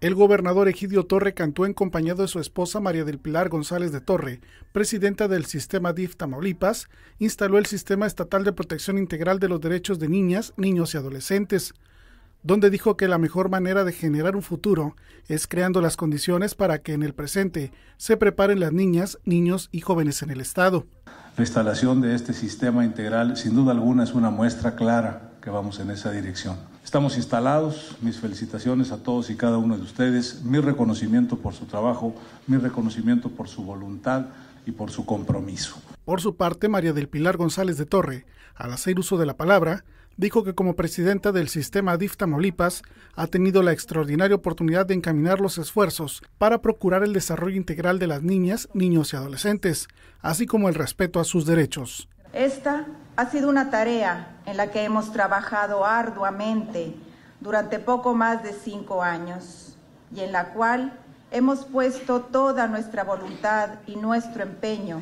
El gobernador Egidio Torre cantó en compañía de su esposa María del Pilar González de Torre, presidenta del sistema DIF Tamaulipas, instaló el Sistema Estatal de Protección Integral de los Derechos de Niñas, Niños y Adolescentes, donde dijo que la mejor manera de generar un futuro es creando las condiciones para que en el presente se preparen las niñas, niños y jóvenes en el Estado. La instalación de este sistema integral sin duda alguna es una muestra clara que vamos en esa dirección Estamos instalados, mis felicitaciones a todos y cada uno de ustedes, mi reconocimiento por su trabajo, mi reconocimiento por su voluntad y por su compromiso. Por su parte, María del Pilar González de Torre, al hacer uso de la palabra, dijo que como presidenta del sistema DIF Tamaulipas ha tenido la extraordinaria oportunidad de encaminar los esfuerzos para procurar el desarrollo integral de las niñas, niños y adolescentes, así como el respeto a sus derechos. Esta ha sido una tarea en la que hemos trabajado arduamente durante poco más de cinco años y en la cual hemos puesto toda nuestra voluntad y nuestro empeño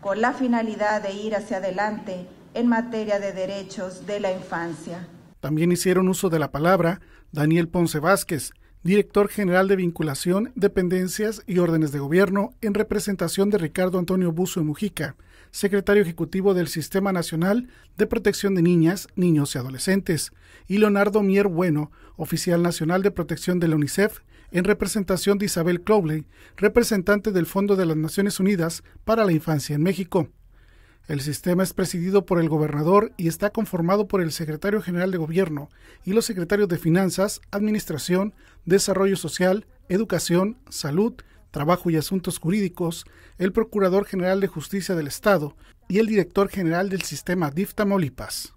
con la finalidad de ir hacia adelante en materia de derechos de la infancia. También hicieron uso de la palabra Daniel Ponce Vázquez, director general de vinculación, dependencias y órdenes de gobierno, en representación de Ricardo Antonio Buzo Mujica, secretario ejecutivo del Sistema Nacional de Protección de Niñas, Niños y Adolescentes, y Leonardo Mier Bueno, oficial nacional de protección de la UNICEF, en representación de Isabel Crowley, representante del Fondo de las Naciones Unidas para la Infancia en México. El sistema es presidido por el gobernador y está conformado por el secretario general de gobierno y los secretarios de Finanzas, Administración, Desarrollo Social, Educación, Salud, Trabajo y Asuntos Jurídicos, el Procurador General de Justicia del Estado y el Director General del Sistema DIF Tamaulipas.